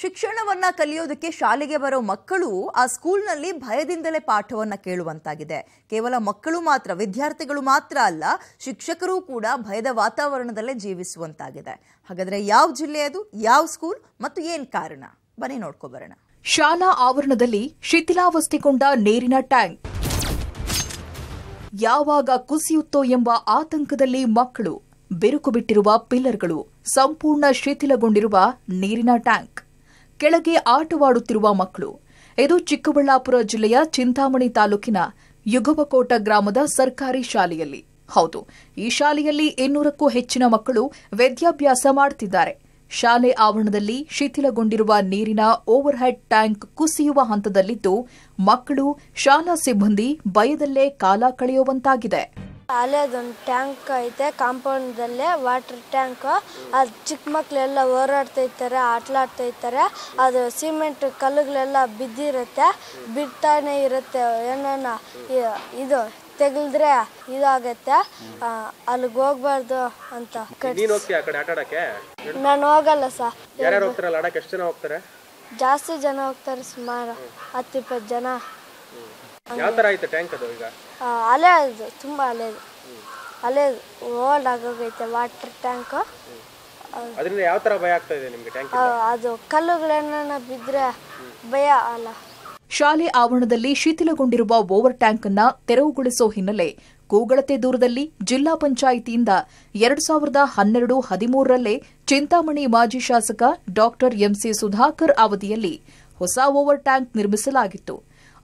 ಶಿಕ್ಷಣವನ್ನ ಕಲಿಯೋದಕ್ಕೆ ಶಾಲೆಗೆ ಬರೋ ಮಕ್ಕಳು ಆ ಸ್ಕೂಲ್ನಲ್ಲಿ ಭಯದಿಂದಲೇ ಪಾಠವನ್ನ ಕೇಳುವಂತಾಗಿದೆ ಕೇವಲ ಮಕ್ಕಳು ಮಾತ್ರ ವಿದ್ಯಾರ್ಥಿಗಳು ಮಾತ್ರ ಅಲ್ಲ ಶಿಕ್ಷಕರು ಕೂಡ ಭಯದ ವಾತಾವರಣದಲ್ಲೇ ಜೀವಿಸುವಂತಾಗಿದೆ ಹಾಗಾದ್ರೆ ಯಾವ ಜಿಲ್ಲೆ ಅದು ಯಾವ ಸ್ಕೂಲ್ ಮತ್ತು ಏನ್ ಕಾರಣ ಬನ್ನಿ ನೋಡ್ಕೊ ಬರೋಣ ಶಾಲಾ ಆವರಣದಲ್ಲಿ ಶಿಥಿಲಾವಸ್ಥೆಗೊಂಡ ನೀರಿನ ಟ್ಯಾಂಕ್ ಯಾವಾಗ ಕುಸಿಯುತ್ತೋ ಎಂಬ ಆತಂಕದಲ್ಲಿ ಮಕ್ಕಳು ಬಿರುಕು ಬಿಟ್ಟಿರುವ ಪಿಲ್ಲರ್ಗಳು ಸಂಪೂರ್ಣ ಶಿಥಿಲಗೊಂಡಿರುವ ನೀರಿನ ಟ್ಯಾಂಕ್ ಕೆಳಗೆ ಆಟವಾಡುತ್ತಿರುವ ಮಕ್ಕಳು ಇದು ಚಿಕ್ಕಬಳ್ಳಾಪುರ ಜಿಲ್ಲೆಯ ಚಿಂತಾಮಣಿ ತಾಲೂಕಿನ ಯುಗವಕೋಟ ಗ್ರಾಮದ ಸರ್ಕಾರಿ ಶಾಲೆಯಲ್ಲಿ ಹೌದು ಈ ಶಾಲೆಯಲ್ಲಿ ಇನ್ನೂರಕ್ಕೂ ಹೆಚ್ಚಿನ ಮಕ್ಕಳು ವಿದ್ಯಾಭ್ಯಾಸ ಮಾಡುತ್ತಿದ್ದಾರೆ ಶಾಲೆ ಆವರಣದಲ್ಲಿ ಶಿಥಿಲಗೊಂಡಿರುವ ನೀರಿನ ಓವರ್ಹೆಡ್ ಟ್ಯಾಂಕ್ ಕುಸಿಯುವ ಹಂತದಲ್ಲಿದ್ದು ಮಕ್ಕಳು ಶಾಲಾ ಸಿಬ್ಬಂದಿ ಭಯದಲ್ಲೇ ಕಾಲ ಕಳೆಯುವಂತಾಗಿದೆ ಅದೊಂದು ಟ್ಯಾಂಕ್ ಐತೆ ಕಾಂಪೌಂಡ್ ದಲ್ಲಿ ವಾಟರ್ ಟ್ಯಾಂಕ್ ಅದ್ ಚಿಕ್ಕ ಮಕ್ಕಳೆಲ್ಲ ಓಡಾಡ್ತಾ ಇರ್ತಾರೆ ಆಡ್ತಾ ಇರ್ತಾರೆ ಅದು ಸಿಮೆಂಟ್ ಕಲ್ಲುಗಳೆಲ್ಲ ಬಿದ್ದಿರುತ್ತೆ ಬಿಡ್ತಾನೆ ಇರುತ್ತೆ ಏನೇನೋ ಇದು ತೆಗೆದ್ರೆ ಇದಾಗತ್ತೆ ಅಲ್ಲಿಗೆ ಹೋಗ್ಬಾರ್ದು ಅಂತ ನಾನು ಹೋಗಲ್ಲ ಸರ್ ಜಾಸ್ತಿ ಜನ ಹೋಗ್ತಾರೆ ಸುಮಾರು ಹತ್ತು ಇಪ್ಪತ್ತು ಜನ ಯಾವ ಟ್ಯಾಂಕ್ ಅದು ಈಗ ಅಲೆ ಅದು ತುಂಬ ಅಲೆ ಅಲೆ ಓಲ್ಡ್ ವಾಟರ್ ಅದರಿಂದ ಯಾವ ಭಯ ಆಗ್ತಾ ಇದೆ ನಿಮಗೆ ಟ್ಯಾಂಕ್ ಅದು ಕಲ್ಲುಗಳನ್ನ ಭಯ ಅಲ್ಲ ಶಾಲೆ ಆವರಣದಲ್ಲಿ ಶಿಥಿಲಗೊಂಡಿರುವ ಓವರ್ ಟ್ಯಾಂಕ್ ಅನ್ನ ತೆರವುಗೊಳಿಸೋ ಹಿನ್ನೆಲೆ ಕೂಗಳತೆ ದೂರದಲ್ಲಿ ಜಿಲ್ಲಾ ಪಂಚಾಯಿತಿಯಿಂದ ಎರಡು ಸಾವಿರದ ಹನ್ನೆರಡು ಹದಿಮೂರರಲ್ಲೇ ಚಿಂತಾಮಣಿ ಮಾಜಿ ಶಾಸಕ ಡಾ ಎಂಸಿ ಸುಧಾಕರ್ ಅವಧಿಯಲ್ಲಿ ಹೊಸ ಓವರ್ ಟ್ಯಾಂಕ್ ನಿರ್ಮಿಸಲಾಗಿತ್ತು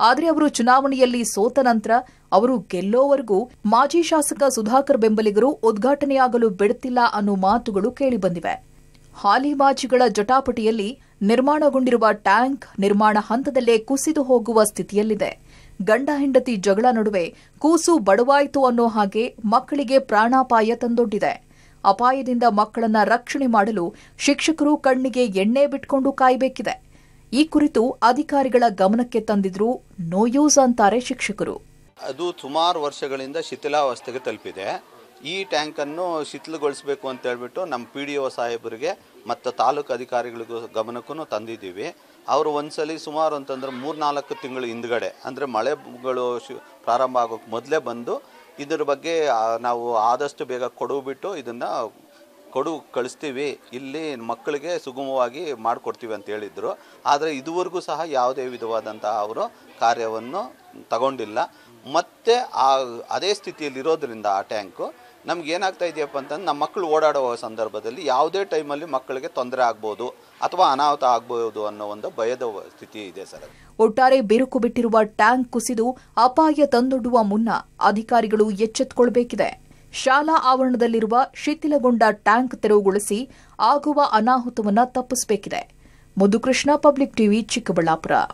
ಆದರೆ ಅವರು ಚುನಾವಣೆಯಲ್ಲಿ ಸೋತ ನಂತರ ಅವರು ಗೆಲ್ಲೋವರೆಗೂ ಮಾಜಿ ಶಾಸಕ ಸುಧಾಕರ್ ಬೆಂಬಲಿಗರು ಉದ್ಘಾಟನೆಯಾಗಲು ಬಿಡುತ್ತಿಲ್ಲ ಅನ್ನೋ ಮಾತುಗಳು ಕೇಳಿಬಂದಿವೆ ಹಾಲಿ ಮಾಜಿಗಳ ಜಟಾಪಟಿಯಲ್ಲಿ ನಿರ್ಮಾಣಗೊಂಡಿರುವ ಟ್ಯಾಂಕ್ ನಿರ್ಮಾಣ ಹಂತದಲ್ಲೇ ಕುಸಿದು ಹೋಗುವ ಸ್ಥಿತಿಯಲ್ಲಿದೆ ಗಂಡ ಹೆಂಡತಿ ಜಗಳ ನಡುವೆ ಕೂಸು ಬಡವಾಯಿತು ಅನ್ನೋ ಹಾಗೆ ಮಕ್ಕಳಿಗೆ ಪ್ರಾಣಾಪಾಯ ತಂದೊಡ್ಡಿದೆ ಅಪಾಯದಿಂದ ಮಕ್ಕಳನ್ನ ರಕ್ಷಣೆ ಮಾಡಲು ಶಿಕ್ಷಕರು ಕಣ್ಣಿಗೆ ಎಣ್ಣೆ ಬಿಟ್ಕೊಂಡು ಕಾಯಬೇಕಿದೆ ಈ ಕುರಿತು ಅಧಿಕಾರಿಗಳ ಗಮನಕ್ಕೆ ತಂದಿದ್ರು ನೋ ಯೂಸ್ ಅಂತಾರೆ ಶಿಕ್ಷಕರು ಅದು ಸುಮಾರು ವರ್ಷಗಳಿಂದ ಶಿಥಿಲಾವಸ್ಥೆಗೆ ತಲುಪಿದೆ ಈ ಟ್ಯಾಂಕನ್ನು ಶಿಥಿಲಗೊಳಿಸಬೇಕು ಅಂತ ಹೇಳ್ಬಿಟ್ಟು ನಮ್ಮ ಪಿ ಡಿ ಒ ಸಾಹೇಬರಿಗೆ ಮತ್ತು ತಾಲೂಕು ಅಧಿಕಾರಿಗಳಿಗೂ ಗಮನಕ್ಕೂ ತಂದಿದ್ದೀವಿ ಅವರು ಒಂದ್ಸಲಿ ಸುಮಾರು ಅಂತಂದ್ರೆ ಮೂರು ನಾಲ್ಕು ತಿಂಗಳು ಹಿಂದ್ಗಡೆ ಅಂದರೆ ಮಳೆಗಳು ಪ್ರಾರಂಭ ಆಗೋಕ್ಕೆ ಮೊದಲೇ ಬಂದು ಇದರ ಬಗ್ಗೆ ನಾವು ಆದಷ್ಟು ಬೇಗ ಕೊಡವು ಬಿಟ್ಟು ಇದನ್ನು ಕೊಡು ಕಳಿಸ್ತೀವಿ ಇಲ್ಲಿ ಮಕ್ಕಳಿಗೆ ಸುಗಮವಾಗಿ ಮಾಡಿಕೊಡ್ತೀವಿ ಅಂತ ಹೇಳಿದ್ರು ಆದರೆ ಇದುವರೆಗೂ ಸಹ ಯಾವುದೇ ವಿಧವಾದಂತಹ ಅವರು ಕಾರ್ಯವನ್ನು ತಗೊಂಡಿಲ್ಲ ಮತ್ತು ಆ ಅದೇ ಸ್ಥಿತಿಯಲ್ಲಿರೋದ್ರಿಂದ ಆ ಟ್ಯಾಂಕು ನಮ್ಗೆ ಏನಾಗ್ತಾ ಇದೆಯಪ್ಪ ಅಂತಂದ್ರೆ ನಮ್ಮ ಮಕ್ಕಳು ಓಡಾಡುವ ಸಂದರ್ಭದಲ್ಲಿ ಯಾವುದೇ ಟೈಮಲ್ಲಿ ಮಕ್ಕಳಿಗೆ ತೊಂದರೆ ಆಗ್ಬೋದು ಅಥವಾ ಅನಾಹುತ ಆಗ್ಬೋದು ಅನ್ನೋ ಒಂದು ಭಯದ ಸ್ಥಿತಿ ಇದೆ ಸರ್ ಒಟ್ಟಾರೆ ಬಿರುಕು ಬಿಟ್ಟಿರುವ ಟ್ಯಾಂಕ್ ಕುಸಿದು ಅಪಾಯ ತಂದೊಡ್ಡುವ ಮುನ್ನ ಅಧಿಕಾರಿಗಳು ಎಚ್ಚೆತ್ತುಕೊಳ್ಬೇಕಿದೆ ಶಾಲಾ ಆವರಣದಲ್ಲಿರುವ ಶಿಥಿಲಗೊಂಡ ಟ್ಯಾಂಕ್ ತೆರವುಗೊಳಿಸಿ ಆಗುವ ಅನಾಹುತವನ್ನು ತಪ್ಪಿಸಬೇಕಿದೆ ಮಧುಕೃಷ್ಣ ಪಬ್ಲಿಕ್ ಟಿವಿ ಚಿಕ್ಕಬಳ್ಳಾಪುರ